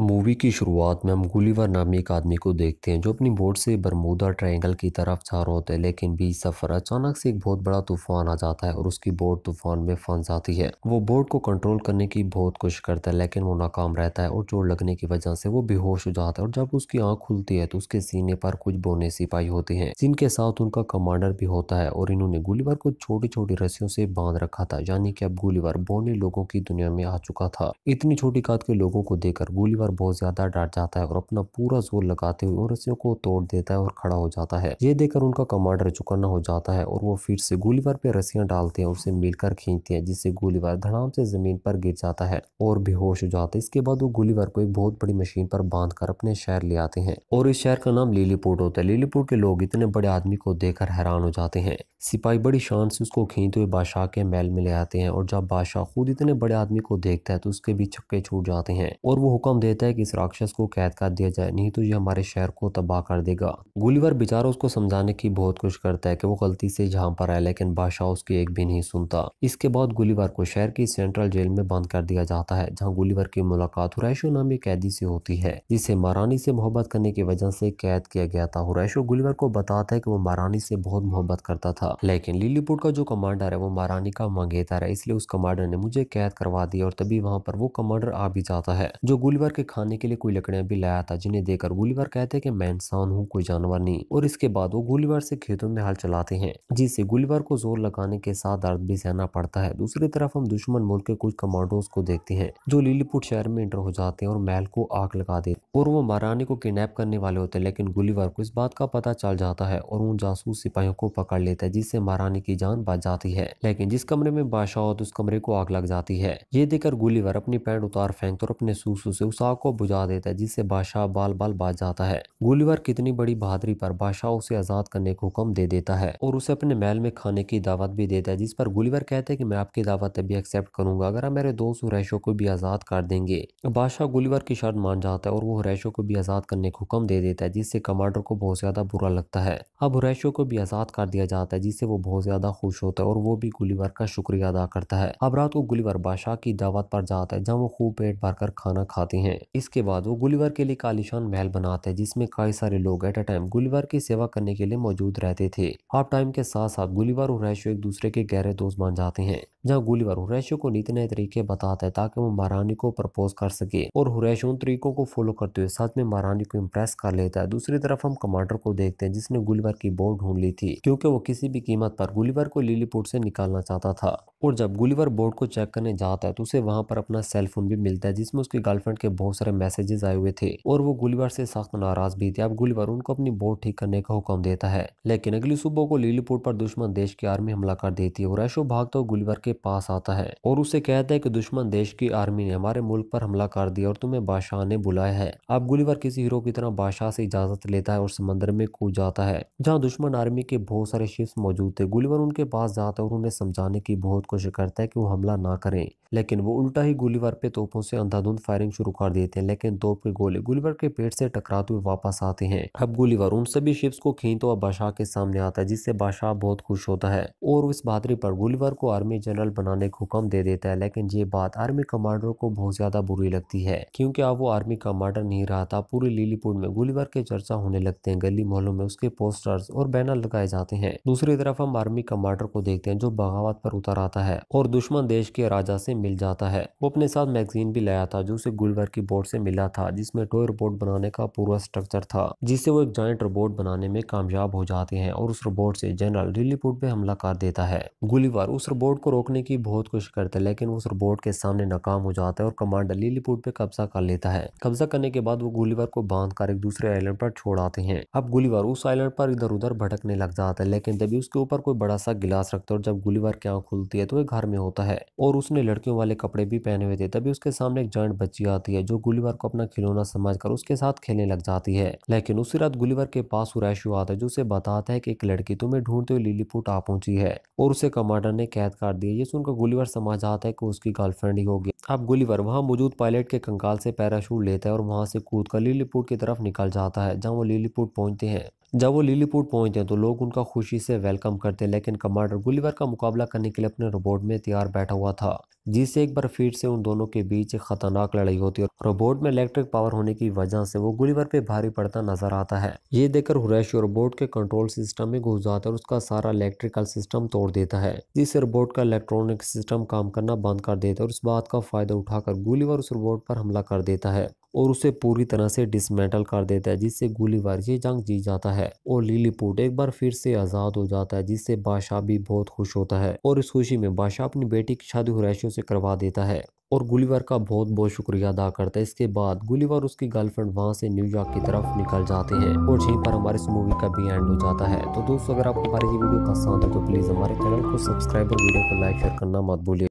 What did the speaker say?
movie की शुरुआत में हम गुलीवर नामी एक आदमी को देखते हैं जो अपनी बोट से बरमूदा ट्रायंगल की तरफ जा रहे होते हैं लेकिन बीच सफर अचानक से एक बहुत बड़ा तूफान आ जाता है और उसकी बोट तूफान में फंस जाती है वो बोट को कंट्रोल करने की बहुत कोशिश करता है लेकिन वो नाकाम रहता है और चोट लगने की वजह से वो बेहोश हो जाता है और जब उसकी आँख खुलती है तो उसके सीने पर कुछ बोने सिपाही होते हैं जिनके साथ उनका कमांडर भी होता है और इन्होंने गुलीवर को छोटी छोटी रस्सियों से बांध रखा था यानी कि अब गुलीवर बोने लोगों की दुनिया में आ चुका था इतनी छोटी कात के लोगों को देखकर गुलीवर जानवर बहुत ज्यादा डर जाता है और अपना पूरा जोर लगाते हुए उन रस्सियों को तोड़ देता है और खड़ा हो जाता है ये देखकर उनका कमांडर चुकन्ना हो जाता है और वो फिर से गोलीबार पे रस्सियां डालते हैं उसे मिलकर खींचते हैं जिससे गोलीबार धड़ाम से जमीन पर गिर जाता है और बेहोश हो जाता है इसके बाद वो गोलीबार को एक बहुत बड़ी मशीन पर बांध कर अपने शहर ले आते हैं और इस शहर का नाम लीलीपुट होता है लीलीपुट के लोग इतने बड़े आदमी को देखकर हैरान हो जाते हैं सिपाही बड़ी शान से उसको खींचते हुए बादशाह के महल में ले आते हैं और जब बादशाह खुद इतने बड़े आदमी को देखता है तो उसके भी छक्के छूट जाते हैं और वो हुक्म दे देता है कि इस राक्षस को कैद कर दिया जाए नहीं तो ये हमारे शहर को तबाह कर देगा गुलीवर बेचारा उसको समझाने की बहुत कोशिश करता है कि वो गलती से जहाँ पर आए लेकिन बादशाह उसकी एक भी नहीं सुनता इसके बाद गुलीवर को शहर की सेंट्रल जेल में बंद कर दिया जाता है जहाँ गुलीवर की मुलाकात हुरैशो नामी कैदी से होती है जिसे महारानी से मोहब्बत करने की वजह से कैद किया गया था हुरैशो गुलीवर को बताता है की वो महारानी से बहुत मोहब्बत करता था लेकिन लिलीपुट का जो कमांडर है वो महारानी का मंगेतर है इसलिए उस कमांडर ने मुझे कैद करवा दिया और तभी वहाँ पर वो कमांडर आ भी जाता है जो गुलीवर के खाने के लिए कोई लकड़ियां भी लाया था जिन्हें देखकर गोलीवार कहते हैं कि मैं इंसान हूँ कोई जानवर नहीं और इसके बाद वो गोलीबार से खेतों में हल चलाते हैं जिससे गोलीबार को जोर लगाने के साथ दर्द भी सहना पड़ता है दूसरी तरफ हम दुश्मन मुल्क के कुछ कमांडोज को देखते हैं जो लीलीपुट शहर में इंटर हो जाते हैं और महल को आग लगा देते और वो महारानी को किडनेप करने वाले होते हैं लेकिन गोलीवार को इस बात का पता चल जाता है और उन जासूस सिपाहियों को पकड़ लेता है जिससे महारानी की जान बच जाती है लेकिन जिस कमरे में बादशाह होता उस कमरे को आग लग जाती है ये देखकर गोलीवार अपनी पैंट उतार फेंकते और अपने सूसू से उस आग को बुझा देता है जिससे बादशाह बाल बाल बाज जाता है गुलिवर कितनी बड़ी बहादुरी पर बादशाह उसे आजाद करने का हुक्म दे देता है और उसे अपने महल में खाने की दावत भी देता है जिस पर गुलिवर कहते हैं कि मैं आपकी दावत तभी एक्सेप्ट करूंगा अगर आप मेरे दोस्त हुरैशो को भी आजाद कर देंगे बादशाह गुलिवर की शर्त मान जाता है और वो हुरैशो को भी आजाद करने का हुक्म दे देता है जिससे कमांडर को बहुत ज्यादा बुरा लगता है अब हुरैशो को भी आजाद कर दिया जाता है जिससे वो बहुत ज्यादा खुश होता है और वो भी गुलिवर का शुक्रिया अदा करता है अब रात को गुलिवर बादशाह की दावत पर जाता है जहाँ वो खूब पेट भरकर खाना खाते हैं इसके बाद वो गुलिवर के लिए कालीशान महल बनाते हैं जिसमें कई सारे लोग एट अ टाइम गुलिवर की सेवा करने के लिए मौजूद रहते थे हाफ टाइम के साथ साथ गुलिवर और रैशो एक दूसरे के गहरे दोस्त बन जाते हैं जहाँ गोलीबार हुरैशो को नीति नए तरीके बताता है ताकि वो महारानी को प्रपोज कर सके और हुरैशो उन तरीकों को फॉलो करते हुए साथ में महारानी को इम्प्रेस कर लेता है दूसरी तरफ हम कमांडर को देखते हैं जिसने गोलीबार की बोर्ड ढूंढ ली थी क्योंकि वो किसी भी कीमत पर गोलीबार को लिलीपोर्ट से निकालना चाहता था और जब गोलीबार बोर्ड को चेक करने जाता है तो उसे वहां पर अपना सेल फोन भी मिलता है जिसमें उसकी गर्लफ्रेंड के बहुत सारे मैसेजेस आए हुए थे और वो गोलीबार से सख्त नाराज भी थे अब गोलीबार उनको अपनी बोर्ड ठीक करने का हुक्म देता है लेकिन अगली सुबह को लिलीपोर्ट पर दुश्मन देश की आर्मी हमला कर देती है और ऐशो भागता तो गोलीबार के पास आता है और उसे कहता है कि दुश्मन देश की आर्मी ने हमारे मुल्क पर हमला कर दिया और तुम्हें बादशाह ने बुलाया है अब गुलीवर किसी हीरो की तरह बादशाह से इजाजत लेता है और समंदर में कूद जाता है जहाँ दुश्मन आर्मी के बहुत सारे शिप्स मौजूद थे गुलीवर उनके पास जाता है और उन्हें समझाने की बहुत कोशिश करता है कि वो हमला ना करें लेकिन वो उल्टा ही गोलीवर पे तोपों से अंधाधुंध फायरिंग शुरू कर देते हैं लेकिन तोप के गोले गोलीवर के पेट से टकराते हुए वापस आते हैं अब गोलीवर उन सभी शिप्स को खींचता हुआ बादशाह के सामने आता है जिससे बादशाह बहुत खुश होता है और इस बहादरी पर गोलीवर को आर्मी जनरल जनरल बनाने का हुक्म दे देता है लेकिन ये बात आर्मी कमांडरों को बहुत ज्यादा बुरी लगती है क्योंकि अब वो आर्मी कमांडर नहीं रहा था पूरे लीलीपुर में गोलीबार के चर्चा होने लगते हैं गली मोहल्लों में उसके पोस्टर्स और बैनर लगाए जाते हैं दूसरी तरफ हम आर्मी कमांडर को देखते हैं जो बगावत पर उतर आता है और दुश्मन देश के राजा से मिल जाता है वो अपने साथ मैगजीन भी लाया था जो उसे गुलबर्ग की बोर्ड से मिला था जिसमें टॉय रोबोट बनाने का पूरा स्ट्रक्चर था जिससे वो एक जॉइंट रोबोट बनाने में कामयाब हो जाते हैं और उस रोबोट से जनरल रिलीपुट पे हमला कर देता है गोलीबार उस रोबोट को रोकने रोकने की बहुत कोशिश करता है लेकिन उस रोबोट के सामने नाकाम हो जाता है और कमांडर लिलीपुट पे कब्जा कर लेता है कब्जा करने के बाद वो गोलीबार को बांध कर एक दूसरे आइलैंड पर छोड़ आते हैं अब गोलीबार उस आइलैंड पर इधर उधर भटकने लग जाता है लेकिन तभी उसके ऊपर कोई बड़ा सा गिलास रखता है और जब गोलीबार की आँख खुलती है तो वह घर में होता है और उसने लड़कियों वाले कपड़े भी पहने हुए थे तभी उसके सामने एक जॉइंट बच्ची आती है जो गोलीबार को अपना खिलौना समझ कर उसके साथ खेलने लग जाती है लेकिन उसी रात गुलीवर के पास सुरैशु आता है जो उसे बताता है की एक लड़की तुम्हें ढूंढते हुए लिलीपुट आ पहुंची है और उसे कमांडर ने कैद कर दिया ये सुनकर गुलीवर समझ आता है कि उसकी गर्लफ्रेंड ही होगी अब गुलीवर वहाँ मौजूद पायलट के कंकाल से पैराशूट लेता है और वहाँ से कूद कर लीलीपुट की तरफ निकल जाता है जहाँ वो लीलीपुट पहुँचते हैं जब वो लिलीपुट पहुंचते हैं तो लोग उनका खुशी से वेलकम करते हैं लेकिन कमांडर गुलीवर का मुकाबला करने के लिए अपने रोबोट में तैयार बैठा हुआ था जिससे एक बार फिर से उन दोनों के बीच एक खतरनाक लड़ाई होती है और रोबोट में इलेक्ट्रिक पावर होने की वजह से वो गुलीवर पे भारी पड़ता नजर आता है ये देखकर हुरैशी रोबोट के कंट्रोल सिस्टम में घुस जाता है और उसका सारा इलेक्ट्रिकल सिस्टम तोड़ देता है जिससे रोबोट का इलेक्ट्रॉनिक सिस्टम काम करना बंद कर देता है और इस बात का फायदा उठाकर गुलीवर उस रोबोट पर हमला कर देता है और उसे पूरी तरह से डिसमेंटल कर देता है जिससे गोलीबारी से जंग जीत जाता है और लिलीपुट एक बार फिर से आज़ाद हो जाता है जिससे बादशाह भी बहुत खुश होता है और इस खुशी में बादशाह अपनी बेटी की शादी हुरैशियों से करवा देता है और गुलीवर का बहुत बहुत शुक्रिया अदा करता है इसके बाद गुलीवर उसकी गर्लफ्रेंड वहाँ से न्यूयॉर्क की तरफ निकल जाते हैं और यहीं पर हमारे इस मूवी का भी एंड हो जाता है तो दोस्तों अगर आपको हमारी ये वीडियो पसंद है तो प्लीज़ हमारे चैनल को सब्सक्राइब और वीडियो को लाइक शेयर करना मत भूलिए